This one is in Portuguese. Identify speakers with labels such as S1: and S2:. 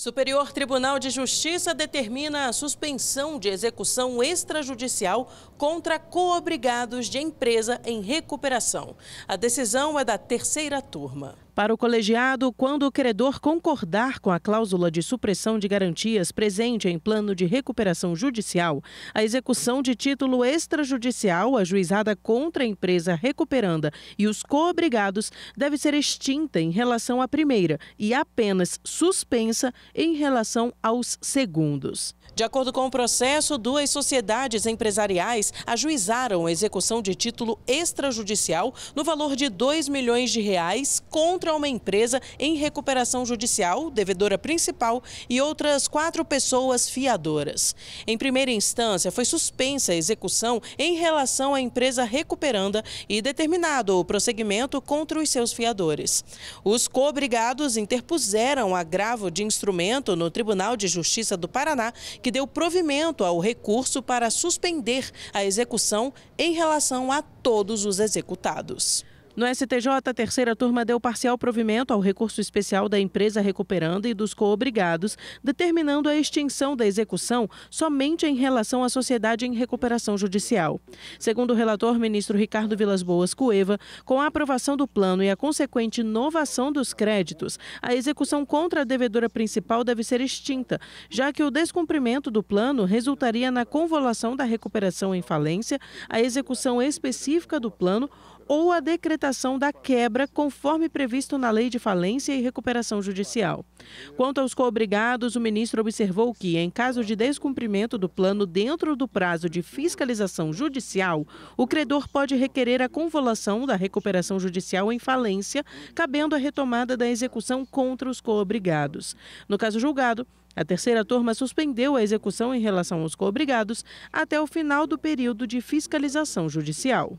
S1: Superior Tribunal de Justiça determina a suspensão de execução extrajudicial contra coobrigados de empresa em recuperação. A decisão é da terceira turma. Para o colegiado, quando o credor concordar com a cláusula de supressão de garantias presente em plano de recuperação judicial, a execução de título extrajudicial ajuizada contra a empresa recuperanda e os coobrigados deve ser extinta em relação à primeira e apenas suspensa em relação aos segundos. De acordo com o processo, duas sociedades empresariais ajuizaram a execução de título extrajudicial no valor de 2 milhões de reais contra contra uma empresa em recuperação judicial, devedora principal, e outras quatro pessoas fiadoras. Em primeira instância, foi suspensa a execução em relação à empresa recuperanda e determinado o prosseguimento contra os seus fiadores. Os cobrigados interpuseram agravo de instrumento no Tribunal de Justiça do Paraná, que deu provimento ao recurso para suspender a execução em relação a todos os executados. No STJ, a terceira turma deu parcial provimento ao recurso especial da empresa recuperanda e dos coobrigados, determinando a extinção da execução somente em relação à sociedade em recuperação judicial. Segundo o relator, ministro Ricardo Vilas Boas Cueva, com a aprovação do plano e a consequente inovação dos créditos, a execução contra a devedora principal deve ser extinta, já que o descumprimento do plano resultaria na convolução da recuperação em falência, a execução específica do plano ou a decretação da quebra, conforme previsto na Lei de Falência e Recuperação Judicial. Quanto aos coobrigados, o ministro observou que, em caso de descumprimento do plano dentro do prazo de fiscalização judicial, o credor pode requerer a convolução da recuperação judicial em falência, cabendo a retomada da execução contra os coobrigados. No caso julgado, a terceira turma suspendeu a execução em relação aos coobrigados até o final do período de fiscalização judicial.